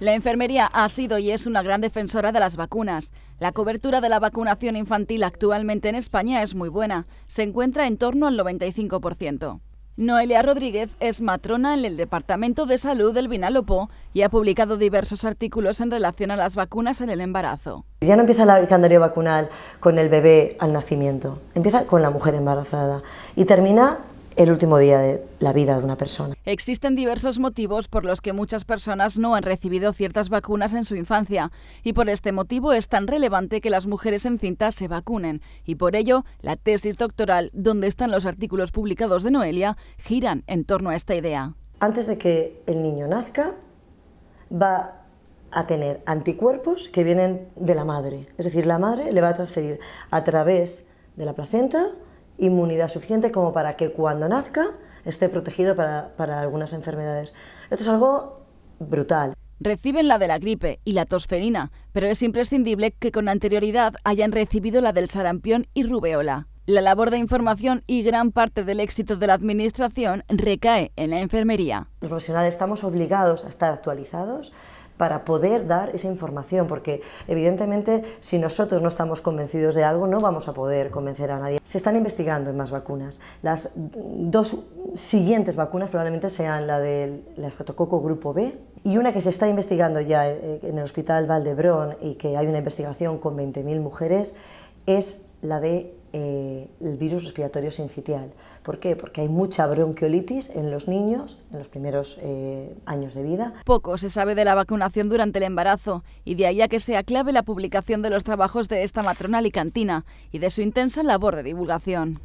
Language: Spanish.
La enfermería ha sido y es una gran defensora de las vacunas. La cobertura de la vacunación infantil actualmente en España es muy buena, se encuentra en torno al 95%. Noelia Rodríguez es matrona en el Departamento de Salud del Vinalopó y ha publicado diversos artículos en relación a las vacunas en el embarazo. Ya no empieza la calendario vacunal con el bebé al nacimiento, empieza con la mujer embarazada y termina el último día de la vida de una persona. Existen diversos motivos por los que muchas personas no han recibido ciertas vacunas en su infancia y por este motivo es tan relevante que las mujeres encintas se vacunen y por ello la tesis doctoral donde están los artículos publicados de Noelia giran en torno a esta idea. Antes de que el niño nazca va a tener anticuerpos que vienen de la madre, es decir, la madre le va a transferir a través de la placenta inmunidad suficiente como para que cuando nazca esté protegido para, algunas enfermedades. Esto es algo brutal. Reciben la de la gripe y la tosferina, pero es imprescindible que con anterioridad hayan recibido la del sarampión y rubeola. La labor de información y gran parte del éxito de la Administración recae en la enfermería. Los profesionales estamos obligados a estar actualizados, para poder dar esa información, porque evidentemente si nosotros no estamos convencidos de algo no vamos a poder convencer a nadie. Se están investigando en más vacunas. Las dos siguientes vacunas probablemente sean la de la estatococo grupo B y una que se está investigando ya eh, en el Hospital Valdebrón y que hay una investigación con 20.000 mujeres es la de eh, el virus respiratorio sincitial. ¿Por qué? Porque hay mucha bronquiolitis en los niños en los primeros eh, años de vida. Poco se sabe de la vacunación durante el embarazo y de ahí a que sea clave la publicación de los trabajos de esta matrona alicantina y de su intensa labor de divulgación.